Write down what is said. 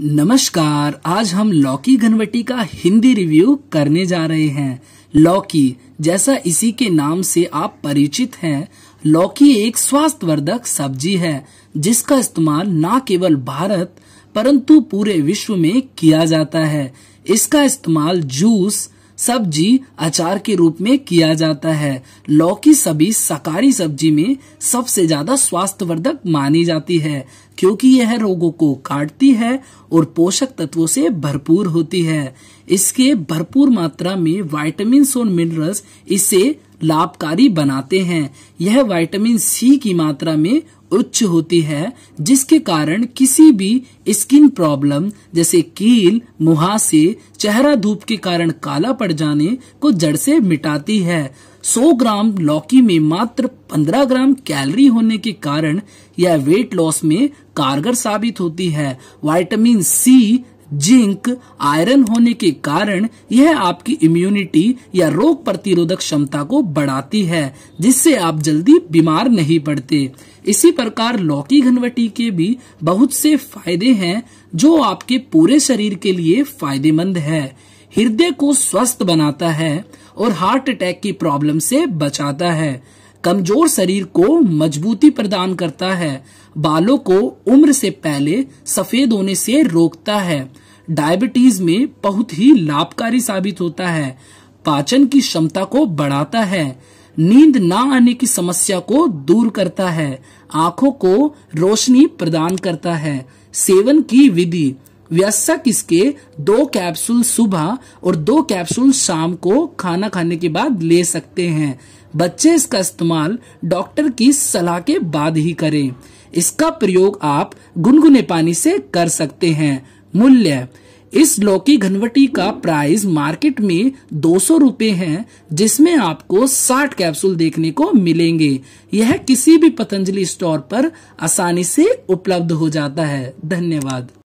नमस्कार आज हम लौकी घनवटी का हिंदी रिव्यू करने जा रहे हैं लौकी जैसा इसी के नाम से आप परिचित हैं लौकी एक स्वास्थ्यवर्धक सब्जी है जिसका इस्तेमाल न केवल भारत परंतु पूरे विश्व में किया जाता है इसका इस्तेमाल जूस सब्जी अचार के रूप में किया जाता है लौकी सभी शाकाहारी सब्जी में सबसे ज्यादा स्वास्थ्यवर्धक मानी जाती है क्योंकि यह रोगों को काटती है और पोषक तत्वों से भरपूर होती है इसके भरपूर मात्रा में वाइटामिन और मिनरल्स इसे लाभकारी बनाते हैं यह विटामिन सी की मात्रा में उच्च होती है जिसके कारण किसी भी स्किन प्रॉब्लम जैसे कील मुहासे चेहरा धूप के कारण काला पड़ जाने को जड़ से मिटाती है 100 ग्राम लौकी में मात्र 15 ग्राम कैलोरी होने के कारण यह वेट लॉस में कारगर साबित होती है विटामिन सी जिंक आयरन होने के कारण यह आपकी इम्यूनिटी या रोग प्रतिरोधक क्षमता को बढ़ाती है जिससे आप जल्दी बीमार नहीं पड़ते इसी प्रकार लौकी घनवटी के भी बहुत से फायदे हैं जो आपके पूरे शरीर के लिए फायदेमंद है हृदय को स्वस्थ बनाता है और हार्ट अटैक की प्रॉब्लम से बचाता है कमजोर शरीर को मजबूती प्रदान करता है बालों को उम्र से पहले सफेद होने से रोकता है डायबिटीज में बहुत ही लाभकारी साबित होता है पाचन की क्षमता को बढ़ाता है नींद ना आने की समस्या को दूर करता है आंखों को रोशनी प्रदान करता है सेवन की विधि व्यस्क इसके दो कैप्सूल सुबह और दो कैप्सूल शाम को खाना खाने के बाद ले सकते हैं बच्चे इसका इस्तेमाल डॉक्टर की सलाह के बाद ही करें इसका प्रयोग आप गुनगुने पानी से कर सकते हैं मूल्य इस लौकी घनवटी का प्राइस मार्केट में दो सौ रूपए है जिसमे आपको साठ कैप्सूल देखने को मिलेंगे यह किसी भी पतंजलि स्टोर पर आसानी से उपलब्ध हो जाता है धन्यवाद